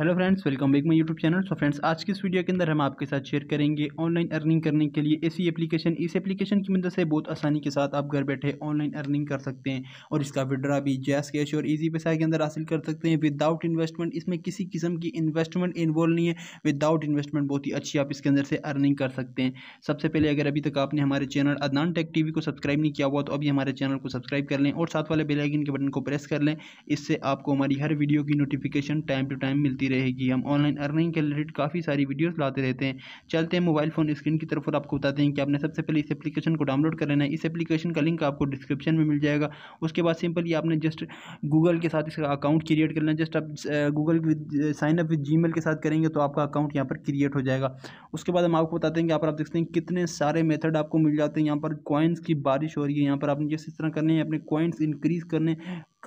hello friends welcome back my YouTube channel so friends आज की इस वीडियो के अंदर हम आपके साथ शेयर करेंगे ऑनलाइन अर्निंग करने के लिए ऐसी एप्लीकेशन इस एप्लीकेशन की मदद से बहुत आसानी के साथ आप घर बैठे ऑनलाइन अर्निंग कर सकते हैं और इसका विड्रा भी जैस कैश और ईजी पैसा के अंदर हासिल कर सकते हैं विदाउट इन्वेस्टमेंट इसमें किसी किस्म की इन्वेस्टमेंट इन्वॉल्व नहीं है विदाउट इन्वेस्टमेंट बहुत ही अच्छी आप इसके अंदर से अर्निंग कर सकते हैं सबसे पहले अगर अभी तक आपने हमारे चैनल अदनान टेक टी को सब्सक्राइब नहीं किया हुआ तो अभी हमारे चैनल को सब्सक्राइब कर लें और साथ वाले बेलाइकिन के बटन को प्रेस कर लें इससे आपको हमारी हर वीडियो की नोटिफिकेशन टाइम टू टाइम मिलती होती रहेगी हम ऑनलाइन अर्निंग के रिलेटेड काफ़ी सारी वीडियोस लाते रहते हैं चलते हैं मोबाइल फ़ोन स्क्रीन की तरफ और आपको बताते हैं कि आपने सबसे पहले इस एप्लीकेशन को डाउनलोड कर लेना है इस एप्लीकेशन का लिंक आपको डिस्क्रिप्शन में मिल जाएगा उसके बाद सिंपली आपने जस्ट गूगल के साथ इसका अकाउंट क्रिएट करना लेना जस्ट आप गूगल साइन अप विद जी के साथ करेंगे तो आपका अकाउंट यहाँ पर क्रिएट हो जाएगा उसके बाद हम आपको बताते हैं कि यहाँ पर आप देखते हैं कितने सारे मेथड आपको मिल जाते हैं यहाँ पर कॉइन्स की बारिश हो रही है यहाँ पर आपने जिस तरह करने हैं अपने कॉइन्स इंक्रीज़ करने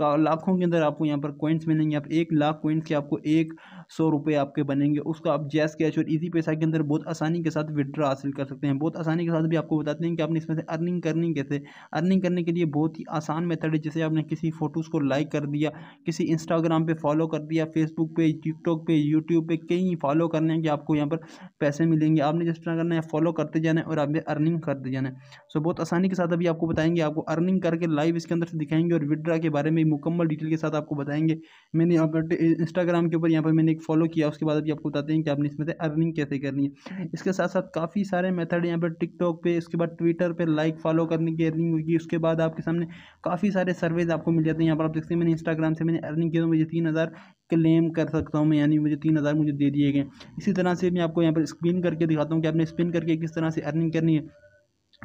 लाखों के अंदर आपको यहाँ पर कॉइन्स मिलेंगे आप एक लाख कॉइन्स के आपको एक सौ रुपये आपके बनेंगे उसका आप जैस कैश और इजी पैसा के अंदर बहुत आसानी के साथ विड्रा हासिल कर सकते हैं बहुत आसानी के साथ भी आपको बताते हैं कि आपने इसमें से अर्निंग करनी कैसे अर्निंग करने के लिए बहुत ही आसान मेथड है जैसे आपने किसी फोटोज़ को लाइक कर दिया किसी इंस्टाग्राम पर फॉलो कर दिया फेसबुक पे टिकटॉक पे यूट्यूब पर कहीं फॉलो करने हैं कि आपको यहाँ पर पैसे मिलेंगे आपने जिस तरह करना है फॉलो करते जाना है और आपने अर्निंग करते जाना है सो बहुत आसानी के साथ अभी आपको बताएंगे आपको अर्निंग करके लाइव इसके अंदर से दिखाएंगे और विड्रा के बारे में मुकम्मल डिटेल के साथ आपको बताएंगे मैंने यहाँ पर इंस्टाग्राम के ऊपर यहाँ पर मैंने एक फॉलो किया उसके बाद अभी आपको बताते हैं कि आपने इसमें से अर्निंग कैसे करनी है इसके साथ साथ काफ़ी सारे मेथड यहाँ पर टिकटॉक पे इसके बाद ट्विटर पे लाइक फॉलो करने की अर्निंग होगी उसके बाद आपके सामने काफ़ी सारे सर्वेज आपको मिल जाते हैं यहाँ पर आप देखते हैं मैंने इंस्टाग्राम से मैंने अर्निंग की तो मुझे तीन हज़ार क्लेम कर सकता हूँ मैं यानी मुझे तीन हज़ार मुझे दे दिए गए इसी तरह से मैं आपको यहाँ पर स्पिन करके दिखाता हूँ कि आपने स्पिन करके किस तरह से अर्निंग करनी है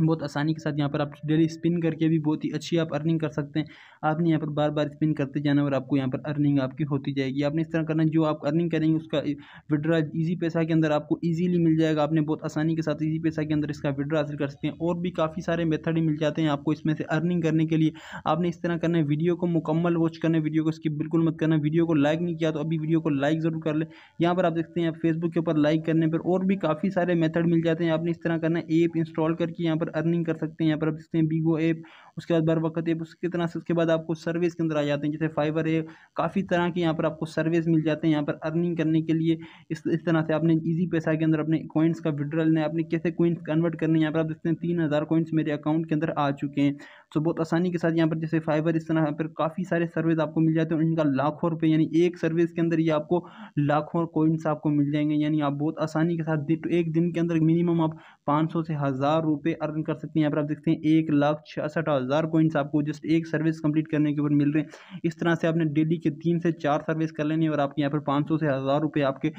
बहुत आसानी के साथ यहाँ पर आप डेली स्पिन करके भी बहुत ही अच्छी आप अर्निंग कर सकते हैं आपने यहाँ पर बार बार स्पिन करते जाना और आपको यहाँ पर अर्निंग आपकी होती जाएगी आपने इस तरह करना जो आप अर्निंग करेंगे उसका विड्रा इजी पैसा के अंदर आपको इजीली मिल जाएगा आपने बहुत आसानी के साथ ईजी पैसा के अंदर इसका विड्रा हासिल कर सकते हैं और भी काफ़ी सारे मेथड मिल जाते हैं आपको इसमें से अर्निंग करने के लिए आपने इस तरह करना है वीडियो को मुकम्मल वॉच करना वीडियो को स्किप बिल्कुल मत करना वीडियो को लाइक नहीं किया तो अभी वीडियो को लाइक ज़रूर कर लें यहाँ पर आप देखते हैं फेसबुक के ऊपर लाइक करने पर और भी काफ़ी सारे मेथड मिल जाते हैं आपने इस तरह करना ऐप इंस्टॉल करके यहाँ पर अर्निंग कर सकते हैं यहाँ पर आप देखते हैं बीगो ऐप उसके बाद बर वक्त ऐप उसके तरह से उसके बाद आपको सर्विस के अंदर आ जाते हैं जैसे फाइबर है काफ़ी तरह के यहाँ पर आपको सर्विस मिल जाते हैं यहाँ पर अर्निंग करने के लिए इस इस तरह से आपने ईजी पैसा के अंदर अपने कोइंस का विड्रॉल ने आपने कैसे कोइंस कन्वर्ट करने यहाँ पर आप देखते हैं तीन हज़ार कोइंस मेरे अकाउंट के अंदर आ चुके हैं सो तो बहुत आसानी के साथ यहाँ पर जैसे फाइबर इस तरह पर काफ़ी सारे सर्विस आपको मिल जाते हैं इनका लाखों रुपये यानी एक सर्विस के अंदर ये आपको लाखों कोइंस आपको मिल जाएंगे यानी आप बहुत आसानी के साथ दिन एक दिन के अंदर मिनिमम आप पाँच से हज़ार रुपये अर्न कर सकते हैं यहाँ पर आप देखते हैं एक लाख छियासठ हज़ार कोइंस आपको जस्ट एक सर्विस कंप्लीट करने के ऊपर मिल रहे हैं इस तरह से आपने डेली के तीन से चार सर्विस कर लेनी और आपके यहाँ पर पाँच से हज़ार रुपये आपके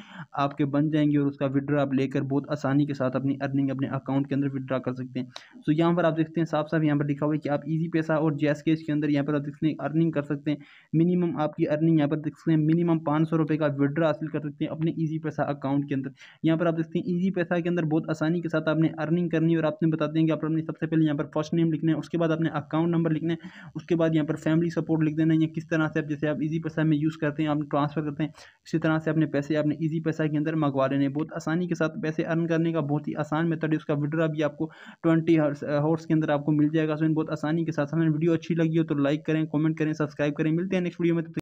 आपके बन जाएंगे और उसका विड्रा आप लेकर बहुत आसानी के साथ अपनी अर्निंग अपने अकाउंट के अंदर विड्रा कर सकते हैं सो तो यहाँ पर आप देखते हैं साफ साफ यहाँ पर लिखा हुआ है कि आप आप इजी पैसा और जे के अंदर यहाँ पर आप देख सकते हैं अर्निंग कर सकते हैं मिनिमम आपकी अर्निंग यहाँ पर देख सकते हैं मिनिमम पाँच सौ रुपये का विड्रा हासिल कर सकते हैं अपने ईजी पैसा अकाउंट के अंदर यहाँ पर आप देखते हैं ईजी पैसा के अंदर बहुत आसानी के साथ आपने अर्निंग करनी और आपने बताते हैं कि आप अपने सबसे पहले यहाँ पर फर्स्ट नेम लिखना है उसके बाद अपने अकाउंट नंबर लिखना है उसके बाद यहाँ पर फैमिली सपोर्ट लिख देना है या किस तरह से आप जैसे आप ईजी पैसा में यूज़ करते हैं आप ट्रांसफ़र करते हैं इसी तरह से अपने पैसे आपने ईजी पैसा के अंदर मंगवा लेने बहुत आसानी के साथ पैसे अर्न करने का बहुत ही आसान मेथड है उसका विड्रा भी आपको ट्वेंटी हॉर्स के अंदर आपको मिल जाएगा सो इन बहुत आसानी कहानी के साथ साथ वीडियो अच्छी लगी हो तो लाइक करें कमेंट करें सब्सक्राइब करें मिलते हैं नेक्स्ट वीडियो में